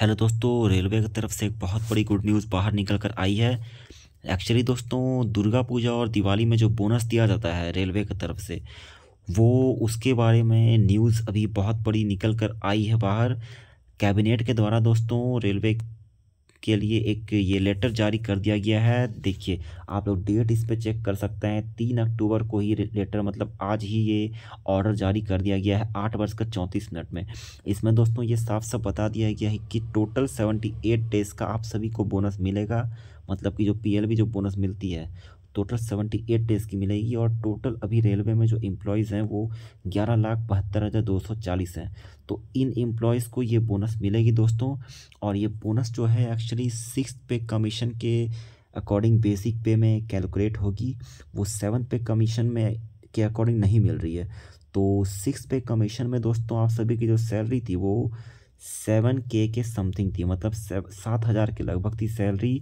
hello दोस्तों railway की तरफ से एक बहुत बड़ी गुड न्यूज़ बाहर निकल कर आई है एक्चुअली दोस्तों दुर्गा पूजा और दिवाली में जो बोनस दिया जाता है रेलवे की तरफ से वो उसके बारे में न्यूज़ अभी बहुत बड़ी निकल कर आई है बाहर कैबिनेट के द्वारा दोस्तों रेलवे के लिए एक ये लेटर जारी कर दिया गया है देखिए आप लोग डेट इस पर चेक कर सकते हैं तीन अक्टूबर को ही लेटर मतलब आज ही ये ऑर्डर जारी कर दिया गया है आठ बजकर चौंतीस मिनट में इसमें दोस्तों ये साफ साफ बता दिया गया है कि टोटल सेवेंटी एट डेज़ का आप सभी को बोनस मिलेगा मतलब कि जो पी जो बोनस मिलती है टोटल सेवेंटी एट डेज़ की मिलेगी और टोटल अभी रेलवे में जो इम्प्लॉयज़ हैं वो ग्यारह लाख बहत्तर हज़ार दो सौ चालीस हैं तो इन एम्प्लॉयज़ को ये बोनस मिलेगी दोस्तों और ये बोनस जो है एक्चुअली सिक्स पे कमीशन के अकॉर्डिंग बेसिक पे में कैलकुलेट होगी वो सेवन पे कमीशन में के अकॉर्डिंग नहीं मिल रही है तो सिक्स पे कमीशन में दोस्तों आप सभी की जो सैलरी थी वो सेवन के के समथिंग थी मतलब सात हज़ार के लगभग थी सैलरी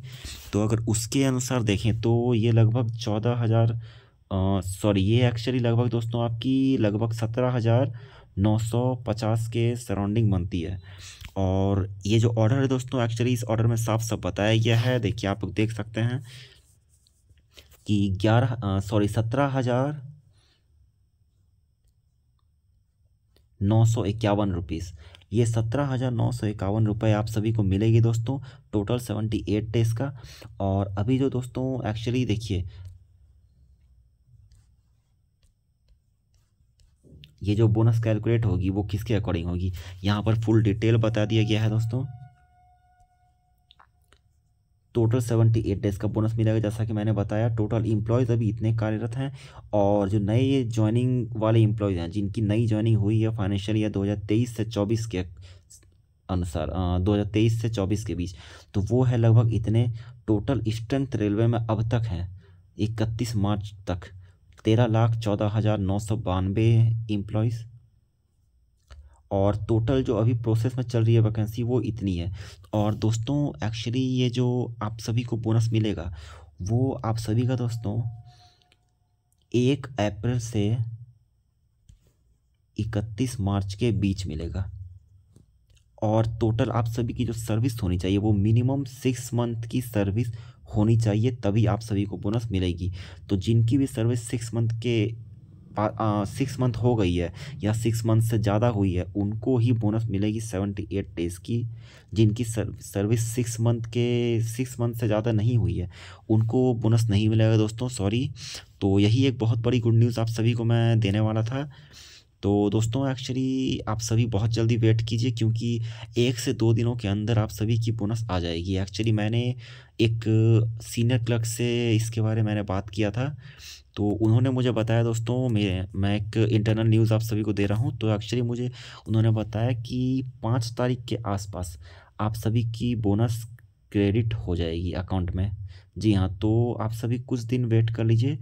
तो अगर उसके अनुसार देखें तो ये लगभग चौदह हज़ार सॉरी ये एक्चुअली लगभग दोस्तों आपकी लगभग सत्रह हज़ार नौ सौ पचास के सराउंडिंग बनती है और ये जो ऑर्डर है दोस्तों एक्चुअली इस ऑर्डर में साफ साफ बताया गया है देखिए आप लोग देख सकते हैं कि ग्यारह सॉरी सत्रह हज़ार नौ सौ इक्यावन रुपीज़ ये सत्रह हज़ार नौ सौ इक्यावन रुपये आप सभी को मिलेगी दोस्तों टोटल सेवेंटी एट डेज का और अभी जो दोस्तों एक्चुअली देखिए ये जो बोनस कैलकुलेट होगी वो किसके अकॉर्डिंग होगी यहाँ पर फुल डिटेल बता दिया गया है दोस्तों टोटल सेवेंटी एट डेज का बोनस मिलेगा जैसा कि मैंने बताया टोटल इम्प्लॉयज़ अभी इतने कार्यरत हैं और जो नए ज्वाइनिंग वाले इम्प्लॉयज़ हैं जिनकी नई ज्वाइनिंग हुई है फाइनेंशियल ईयर 2023 से 24 के अनुसार दो हज़ार तेईस से चौबीस के बीच तो वो है लगभग इतने टोटल स्ट्रेंथ रेलवे में अब तक हैं इकतीस मार्च तक तेरह लाख चौदह हज़ार नौ सौ बानवे इम्प्लॉयज़ और टोटल जो अभी प्रोसेस में चल रही है वैकेंसी वो इतनी है और दोस्तों एक्चुअली ये जो आप सभी को बोनस मिलेगा वो आप सभी का दोस्तों एक अप्रैल से इकतीस मार्च के बीच मिलेगा और टोटल आप सभी की जो सर्विस होनी चाहिए वो मिनिमम सिक्स मंथ की सर्विस होनी चाहिए तभी आप सभी को बोनस मिलेगी तो जिनकी भी सर्विस सिक्स मंथ के सिक्स मंथ हो गई है या सिक्स मंथ से ज़्यादा हुई है उनको ही बोनस मिलेगी सेवेंटी एट डेज़ की जिनकी सर्विस सिक्स मंथ के सिक्स मंथ से ज़्यादा नहीं हुई है उनको बोनस नहीं मिलेगा दोस्तों सॉरी तो यही एक बहुत बड़ी गुड न्यूज़ आप सभी को मैं देने वाला था तो दोस्तों एक्चुअली आप सभी बहुत जल्दी वेट कीजिए क्योंकि एक से दो दिनों के अंदर आप सभी की बोनस आ जाएगी एक्चुअली मैंने एक सीनियर क्लर्क से इसके बारे में मैंने बात किया था तो उन्होंने मुझे बताया दोस्तों मैं मैं एक इंटरनल न्यूज़ आप सभी को दे रहा हूँ तो एक्चुअली मुझे उन्होंने बताया कि पाँच तारीख के आसपास आप सभी की बोनस क्रेडिट हो जाएगी अकाउंट में जी हाँ तो आप सभी कुछ दिन वेट कर लीजिए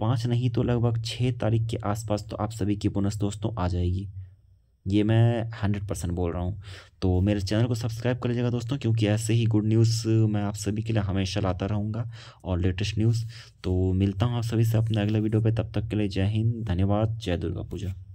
पाँच नहीं तो लगभग छः तारीख के आसपास तो आप सभी की बोनस दोस्तों आ जाएगी ये मैं हंड्रेड परसेंट बोल रहा हूँ तो मेरे चैनल को सब्सक्राइब कर लीजिएगा दोस्तों क्योंकि ऐसे ही गुड न्यूज़ मैं आप सभी के लिए हमेशा लाता रहूँगा और लेटेस्ट न्यूज़ तो मिलता हूँ आप सभी से अपने अगले वीडियो पे तब तक के लिए जय हिंद धन्यवाद जय दुर्गा पूजा